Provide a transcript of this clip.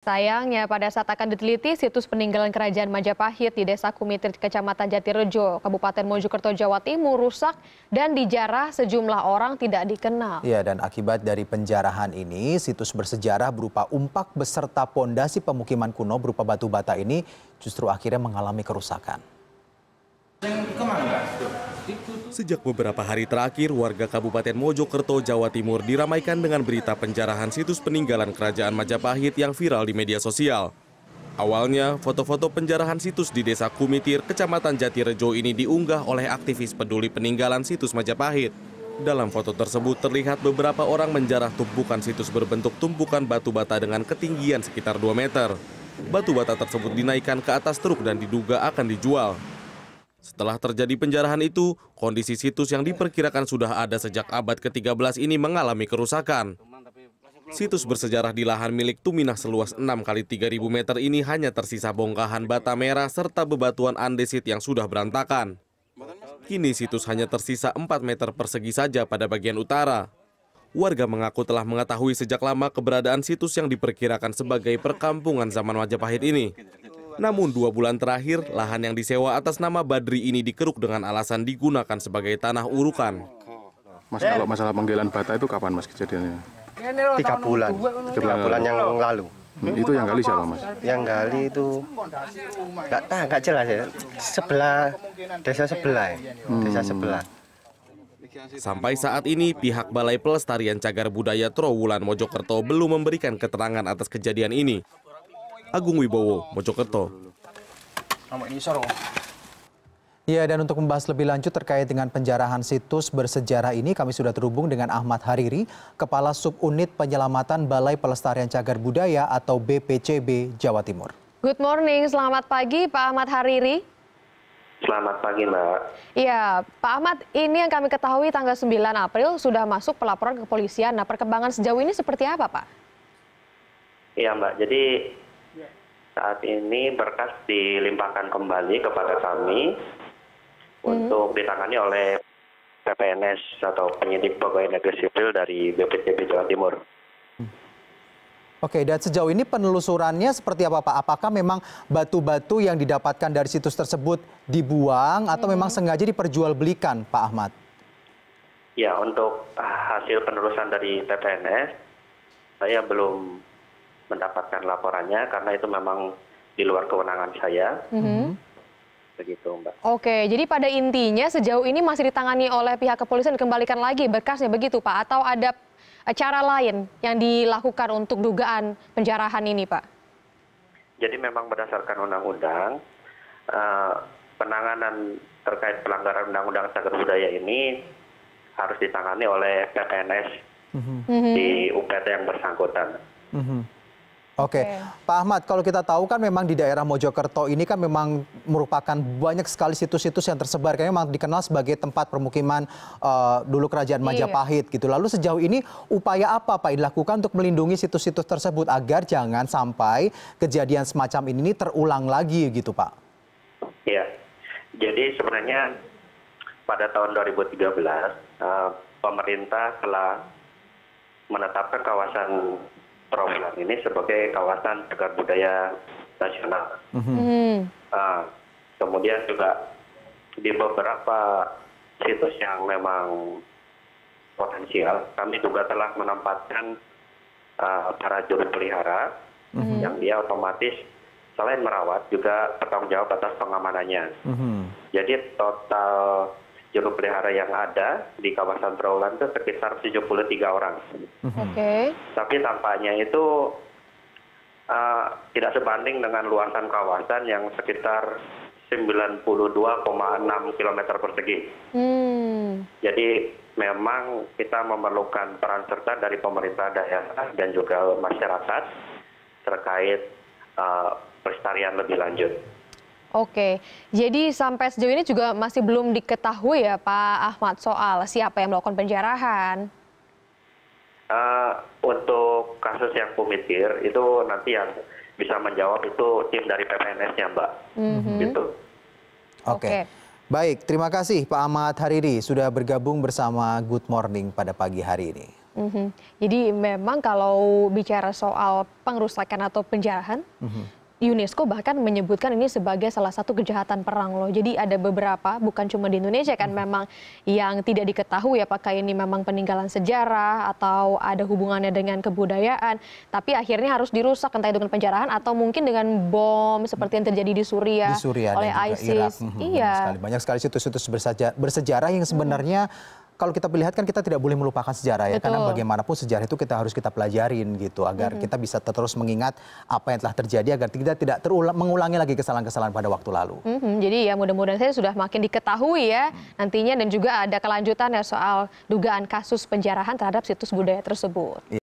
Sayangnya pada saat akan diteliti situs peninggalan kerajaan Majapahit di Desa Kumitir Kecamatan Jatirejo, Kabupaten Mojokerto, Jawa Timur rusak dan dijarah sejumlah orang tidak dikenal. Ya, dan akibat dari penjarahan ini, situs bersejarah berupa umpak beserta pondasi pemukiman kuno berupa batu bata ini justru akhirnya mengalami kerusakan. Sejak beberapa hari terakhir, warga Kabupaten Mojokerto, Jawa Timur diramaikan dengan berita penjarahan situs peninggalan Kerajaan Majapahit yang viral di media sosial. Awalnya, foto-foto penjarahan situs di Desa Kumitir, Kecamatan Jatirejo ini diunggah oleh aktivis peduli peninggalan situs Majapahit. Dalam foto tersebut terlihat beberapa orang menjarah tumpukan situs berbentuk tumpukan batu bata dengan ketinggian sekitar 2 meter. Batu bata tersebut dinaikkan ke atas truk dan diduga akan dijual. Setelah terjadi penjarahan itu, kondisi situs yang diperkirakan sudah ada sejak abad ke-13 ini mengalami kerusakan. Situs bersejarah di lahan milik Tuminah seluas 6 kali 3000 meter ini hanya tersisa bongkahan bata merah serta bebatuan andesit yang sudah berantakan. Kini situs hanya tersisa 4 meter persegi saja pada bagian utara. Warga mengaku telah mengetahui sejak lama keberadaan situs yang diperkirakan sebagai perkampungan zaman Majapahit ini. Namun dua bulan terakhir, lahan yang disewa atas nama Badri ini dikeruk dengan alasan digunakan sebagai tanah urukan. Mas, kalau masalah penggelan bata itu kapan mas kejadiannya? Tiga bulan, tiga bulan yang lalu. Hmm, itu yang gali siapa mas? Yang gali itu nggak tahu, nggak jelas ya. Sebelah desa sebelah, ya. hmm. desa sebelah. Sampai saat ini, pihak Balai Pelestarian Cagar Budaya Trowulan Mojokerto belum memberikan keterangan atas kejadian ini. Agung Wibowo, Mojokerto. Ya, dan untuk membahas lebih lanjut terkait dengan penjarahan situs bersejarah ini, kami sudah terhubung dengan Ahmad Hariri, Kepala Subunit Penyelamatan Balai Pelestarian Cagar Budaya atau BPCB Jawa Timur. Good morning, selamat pagi Pak Ahmad Hariri. Selamat pagi Mbak. Iya, Pak Ahmad, ini yang kami ketahui tanggal 9 April sudah masuk pelaporan ke kepolisian. Nah, perkembangan sejauh ini seperti apa Pak? Iya Mbak, jadi saat ini berkas dilimpahkan kembali kepada kami hmm. untuk ditangani oleh PPNS atau penyidik pegawai negeri sipil dari BPJP Jawa Timur. Oke, dan sejauh ini penelusurannya seperti apa Pak? Apakah memang batu-batu yang didapatkan dari situs tersebut dibuang atau hmm. memang sengaja diperjualbelikan Pak Ahmad? Ya, untuk hasil penelusuran dari PPNS saya belum mendapatkan laporannya karena itu memang di luar kewenangan saya. Mm -hmm. Begitu, Mbak. Oke, jadi pada intinya sejauh ini masih ditangani oleh pihak kepolisian dikembalikan lagi berkasnya begitu, Pak? Atau ada cara lain yang dilakukan untuk dugaan penjarahan ini, Pak? Jadi memang berdasarkan undang-undang, uh, penanganan terkait pelanggaran undang-undang cagar budaya ini harus ditangani oleh PNS mm -hmm. di UPT yang bersangkutan. Mm -hmm. Oke, okay. Pak Ahmad, kalau kita tahu kan memang di daerah Mojokerto ini kan memang merupakan banyak sekali situs-situs yang tersebar, kayaknya memang dikenal sebagai tempat permukiman uh, dulu Kerajaan iya. Majapahit iya. gitu. Lalu sejauh ini upaya apa Pak dilakukan untuk melindungi situs-situs tersebut agar jangan sampai kejadian semacam ini terulang lagi gitu Pak? Ya, jadi sebenarnya pada tahun 2013 uh, eh, pemerintah telah menetapkan kawasan Trawulan ini sebagai kawasan cagar budaya nasional. Mm-hmm. Nah, kemudian juga di beberapa situs yang memang potensial, kami juga telah menempatkan uh, para juru pelihara mm-hmm. yang dia otomatis selain merawat juga bertanggung jawab atas pengamanannya. Mm-hmm. Jadi total juru pelihara yang ada di kawasan Trawulan itu sekitar 73 orang. Mhm. Oke. Okay. Tapi tampaknya itu uh, tidak sebanding dengan luasan kawasan yang sekitar 92,6 km persegi. Hmm. Jadi memang kita memerlukan peran serta dari pemerintah daerah dan juga masyarakat terkait uh, pelestarian lebih lanjut oke jadi sampai sejauh ini juga masih belum diketahui ya pak ahmad soal siapa yang melakukan penjarahan eh, untuk kasus yang kumitir itu nanti yang bisa menjawab itu tim dari PPNS-nya mbak mm-hmm. gitu oke okay. Baik, terima kasih Pak Ahmad Hariri sudah bergabung bersama Good Morning pada pagi hari ini. Mm -hmm. Jadi memang kalau bicara soal pengrusakan atau penjarahan, mm -hmm. UNESCO bahkan menyebutkan ini sebagai salah satu kejahatan perang loh. Jadi ada beberapa, bukan cuma di Indonesia kan hmm. memang yang tidak diketahui apakah ini memang peninggalan sejarah atau ada hubungannya dengan kebudayaan. Tapi akhirnya harus dirusak entah itu dengan penjarahan atau mungkin dengan bom seperti yang terjadi di Suria, di Suria oleh ISIS. Hmm, hmm, hmm, iya. Banyak sekali situs-situs bersejarah, bersejarah yang sebenarnya hmm kalau kita kan kita tidak boleh melupakan sejarah ya Betul. karena bagaimanapun sejarah itu kita harus kita pelajarin gitu agar mm-hmm. kita bisa terus mengingat apa yang telah terjadi agar kita tidak terulang mengulangi lagi kesalahan-kesalahan pada waktu lalu. Mm-hmm. Jadi ya mudah-mudahan saya sudah makin diketahui ya nantinya dan juga ada kelanjutan ya soal dugaan kasus penjarahan terhadap situs budaya tersebut. Yeah.